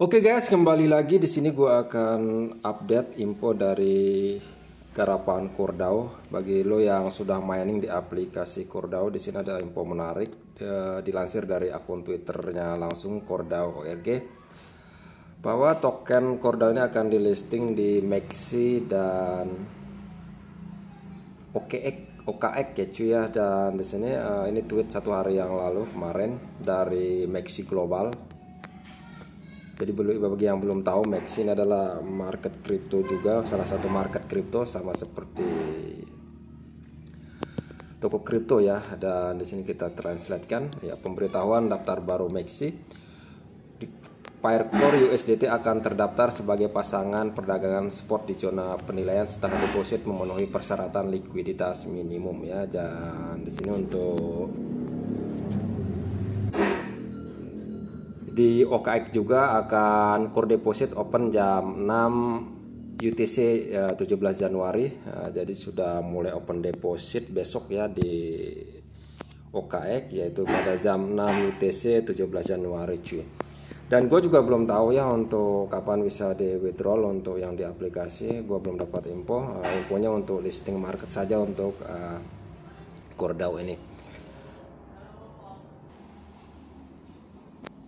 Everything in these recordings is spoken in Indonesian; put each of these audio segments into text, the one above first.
Oke okay guys, kembali lagi di sini gue akan update info dari garapan Kordau. Bagi lo yang sudah mining di aplikasi Kordau, di sini ada info menarik e, dilansir dari akun Twitternya langsung Kordau ORG bahwa token Kordau ini akan di listing di Maxi dan OKX OKX ya cuy ya dan di sini e, ini tweet satu hari yang lalu kemarin dari Maxi Global jadi bagi yang belum tahu Maxin adalah market crypto juga salah satu market crypto sama seperti toko kripto ya. Dan di sini kita translate kan ya pemberitahuan daftar baru Maxi di Firecore USDT akan terdaftar sebagai pasangan perdagangan sport di zona penilaian setelah deposit memenuhi persyaratan likuiditas minimum ya. Dan di sini untuk di OKX juga akan core deposit open jam 6 UTC 17 Januari. Eh, jadi sudah mulai open deposit besok ya di OKX yaitu pada jam 6 UTC 17 Januari cuy. Dan gue juga belum tahu ya untuk kapan bisa di withdraw untuk yang di aplikasi. Gue belum dapat info. Uh, infonya untuk listing market saja untuk uh, eh, Cordao ini.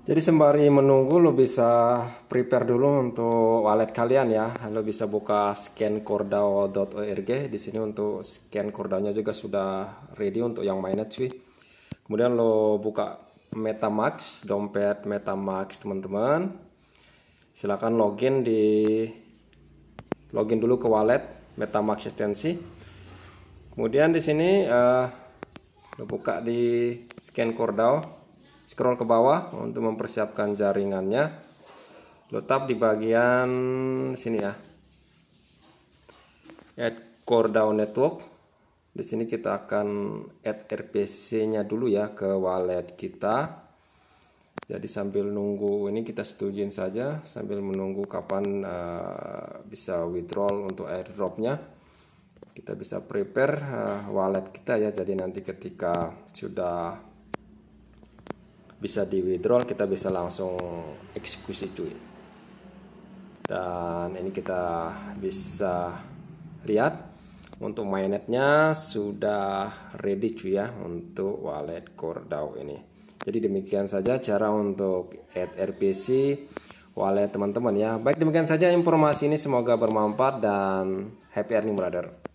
Jadi sembari menunggu lo bisa prepare dulu untuk wallet kalian ya. Lo bisa buka scancordao.org di sini untuk scan kordanya juga sudah ready untuk yang mainnya cuy. Kemudian lo buka MetaMask, dompet MetaMask teman-teman. Silakan login di login dulu ke wallet MetaMask Extensi. Kemudian di sini uh, eh, lo buka di scan scroll ke bawah untuk mempersiapkan jaringannya tap di bagian sini ya add core down network di sini kita akan add RPC nya dulu ya ke wallet kita jadi sambil nunggu ini kita setujuin saja sambil menunggu kapan uh, bisa withdraw untuk airdrop nya kita bisa prepare uh, wallet kita ya jadi nanti ketika sudah bisa di withdraw kita bisa langsung eksekusi cuy dan ini kita bisa lihat untuk mainnetnya sudah ready cuy ya untuk wallet core DAO ini jadi demikian saja cara untuk add RPC wallet teman-teman ya baik demikian saja informasi ini semoga bermanfaat dan happy earning brother